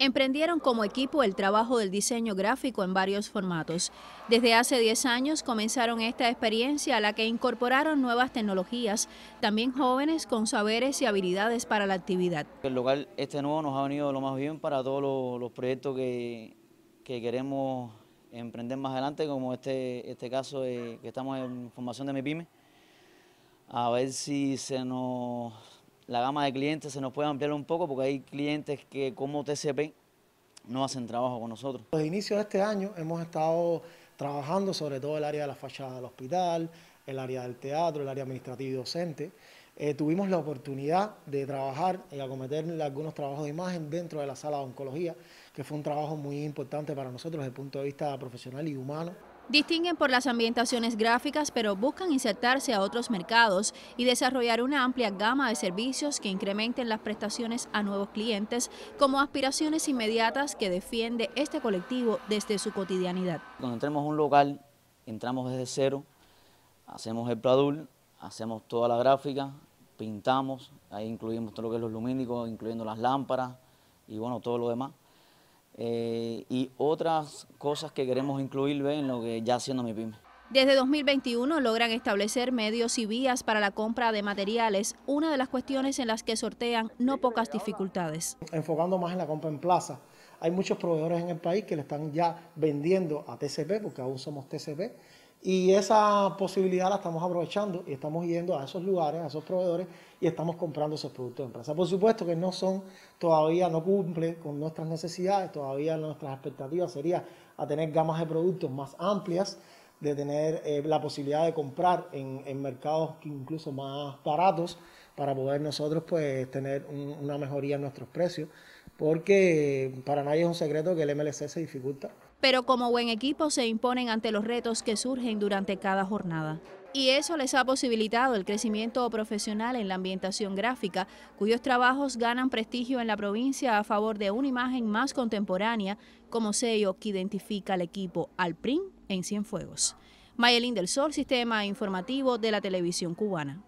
Emprendieron como equipo el trabajo del diseño gráfico en varios formatos. Desde hace 10 años comenzaron esta experiencia a la que incorporaron nuevas tecnologías, también jóvenes con saberes y habilidades para la actividad. El local este nuevo nos ha venido lo más bien para todos los, proyectos que, queremos emprender más adelante, como este, este caso que estamos en formación de MIPYME. A ver si se nos la gama de clientes se nos puede ampliar un poco porque hay clientes que como TCP no hacen trabajo con nosotros. Desde inicio de este año hemos estado trabajando sobre todo el área de la fachada del hospital, el área del teatro, el área administrativa y docente. Eh, tuvimos la oportunidad de trabajar y acometer algunos trabajos de imagen dentro de la sala de oncología, que fue un trabajo muy importante para nosotros desde el punto de vista profesional y humano. Distinguen por las ambientaciones gráficas, pero buscan insertarse a otros mercados y desarrollar una amplia gama de servicios que incrementen las prestaciones a nuevos clientes como aspiraciones inmediatas que defiende este colectivo desde su cotidianidad. Cuando entremos a un local, entramos desde cero, hacemos el pladur, hacemos toda la gráfica, pintamos, ahí incluimos todo lo que es los lumínicos, incluyendo las lámparas y bueno, todo lo demás. Eh, y otras cosas que queremos incluir en lo que ya haciendo mi pyme. Desde 2021 logran establecer medios y vías para la compra de materiales, una de las cuestiones en las que sortean no pocas dificultades. Enfocando más en la compra en plaza, hay muchos proveedores en el país que le están ya vendiendo a TCP, porque aún somos TCP, y esa posibilidad la estamos aprovechando y estamos yendo a esos lugares, a esos proveedores y estamos comprando esos productos en plaza. Por supuesto que no son todavía, no cumple con nuestras necesidades, todavía nuestras expectativas serían a tener gamas de productos más amplias, de tener eh, la posibilidad de comprar en, en, mercados incluso más baratos para poder nosotros pues tener una mejoría en nuestros precios, porque para nadie es un secreto que el MLC se dificulta. Pero como buen equipo se imponen ante los retos que surgen durante cada jornada. Y eso les ha posibilitado el crecimiento profesional en la ambientación gráfica, cuyos trabajos ganan prestigio en la provincia a favor de una imagen más contemporánea como sello que identifica al equipo Alprin en Cienfuegos. Mayelín del Sol, Sistema Informativo de la Televisión Cubana.